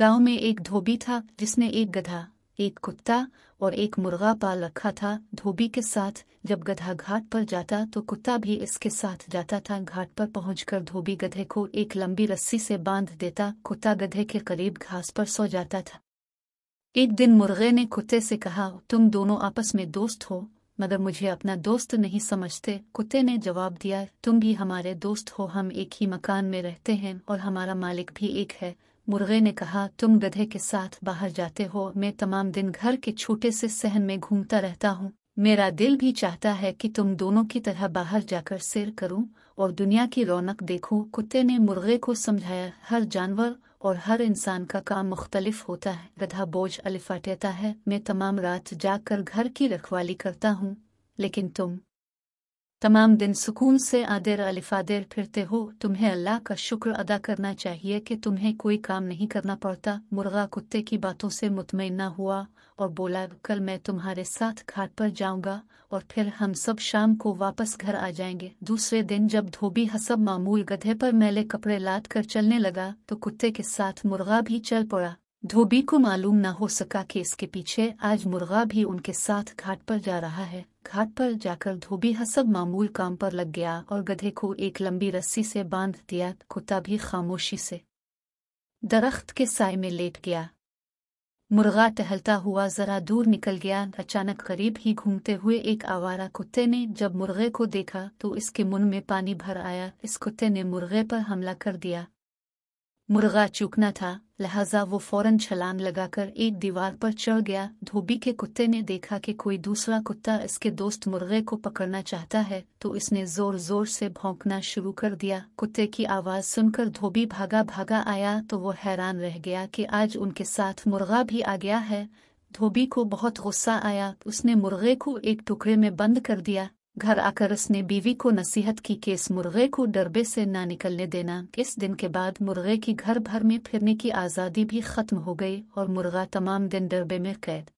गांव में एक धोबी था जिसने एक गधा एक कुत्ता और एक मुर्गा पाल रखा था धोबी के साथ जब गधा घाट पर जाता तो कुत्ता भी इसके साथ जाता था घाट पर पहुंचकर धोबी गधे को एक लंबी रस्सी से बांध देता कुत्ता गधे के करीब घास पर सो जाता था एक दिन मुर्गे ने कुत्ते से कहा तुम दोनों आपस में दोस्त हो मगर मुझे अपना दोस्त नहीं समझते कुत्ते ने जवाब दिया तुम भी हमारे दोस्त हो हम एक ही मकान में रहते हैं और हमारा मालिक भी एक है मुर्गे ने कहा तुम गधे के साथ बाहर जाते हो मैं तमाम दिन घर के छोटे से सहन में घूमता रहता हूँ मेरा दिल भी चाहता है कि तुम दोनों की तरह बाहर जाकर सैर करूं और दुनिया की रौनक देखूं। कुत्ते ने मुर्गे को समझाया हर जानवर और हर इंसान का काम मुख्तलिफ होता है गधा बोझ टहता है मैं तमाम रात जाकर घर की रखवाली करता हूँ लेकिन तुम तमाम दिन सुकून से आदिर अलिफादेर फिरते हो तुम्हें अल्लाह का शुक्र अदा करना चाहिए कि तुम्हें कोई काम नहीं करना पड़ता मुर्गा कुत्ते की बातों से मुतमिन न हुआ और बोला कल मैं तुम्हारे साथ घाट पर जाऊंगा और फिर हम सब शाम को वापस घर आ जाएंगे दूसरे दिन जब धोबी हसब मामूल गधे पर मैले कपड़े लाद कर चलने लगा तो कुत्ते के साथ मुर्गा भी चल पड़ा धोबी को मालूम न हो सका कि इसके पीछे आज मुर्गा भी उनके साथ घाट पर जा रहा है घाट पर जाकर धोबी हसब मामूल काम पर लग गया और गधे को एक लंबी रस्सी से बांध दिया कुत्ता भी खामोशी से दरख्त के साय में लेट गया मुर्गा टहलता हुआ जरा दूर निकल गया अचानक करीब ही घूमते हुए एक आवारा कुत्ते ने जब मुर्गे को देखा तो इसके मुंह में पानी भर आया इस कुत्ते ने मुर्गे पर हमला कर दिया मुर्गा चूकना था लिहाजा वो फौरन छलान लगाकर एक दीवार पर चढ़ गया धोबी के कुत्ते ने देखा कि कोई दूसरा कुत्ता इसके दोस्त मुर्गे को पकड़ना चाहता है तो इसने जोर जोर से भौंकना शुरू कर दिया कुत्ते की आवाज सुनकर धोबी भागा भागा आया तो वो हैरान रह गया कि आज उनके साथ मुर्गा भी आ गया है धोबी को बहुत गुस्सा आया उसने मुर्गे को एक टुकड़े में बंद कर दिया घर आकर उसने बीवी को नसीहत की कि इस मुर्गे को डरबे से ना निकलने देना इस दिन के बाद मुर्गे की घर भर में फिरने की आज़ादी भी खत्म हो गई और मुर्गा तमाम दिन डरबे में कैद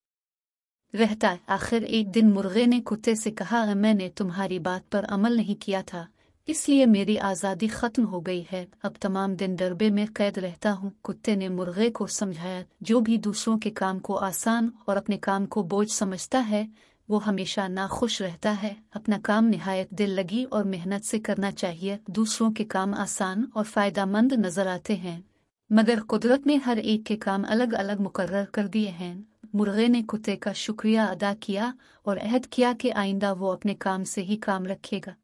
रहता आखिर एक दिन मुर्गे ने कुत्ते से कहा मैंने तुम्हारी बात पर अमल नहीं किया था इसलिए मेरी आज़ादी खत्म हो गई है अब तमाम दिन डरबे में कैद रहता हूँ कुत्ते ने मुर्गे को समझाया जो भी दूसरों के काम को आसान और अपने काम को बोझ समझता है वो हमेशा ना खुश रहता है अपना काम नहायत दिल लगी और मेहनत से करना चाहिए दूसरों के काम आसान और फ़ायदामंद नज़र आते हैं मगर कुदरत ने हर एक के काम अलग अलग मुकर्र कर दिए हैं मुर्गे ने कुत्ते का शुक्रिया अदा किया और अहद किया कि आइंदा वो अपने काम से ही काम रखेगा